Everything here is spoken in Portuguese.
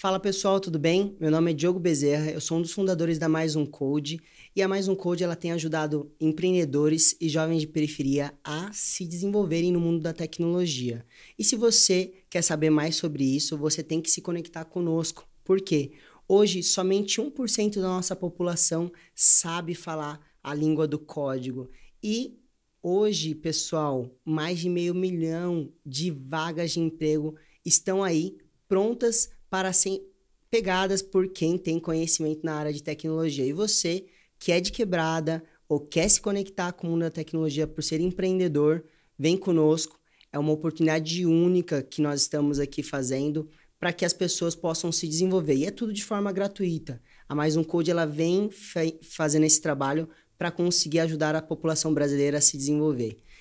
Fala pessoal, tudo bem? Meu nome é Diogo Bezerra, eu sou um dos fundadores da Mais Um Code e a Mais Um Code ela tem ajudado empreendedores e jovens de periferia a se desenvolverem no mundo da tecnologia. E se você quer saber mais sobre isso, você tem que se conectar conosco. Por quê? Hoje, somente 1% da nossa população sabe falar a língua do código. E hoje, pessoal, mais de meio milhão de vagas de emprego estão aí prontas para serem pegadas por quem tem conhecimento na área de tecnologia. E você, que é de quebrada ou quer se conectar com o mundo da tecnologia por ser empreendedor, vem conosco. É uma oportunidade única que nós estamos aqui fazendo para que as pessoas possam se desenvolver. E é tudo de forma gratuita. A Mais Um Code ela vem fazendo esse trabalho para conseguir ajudar a população brasileira a se desenvolver.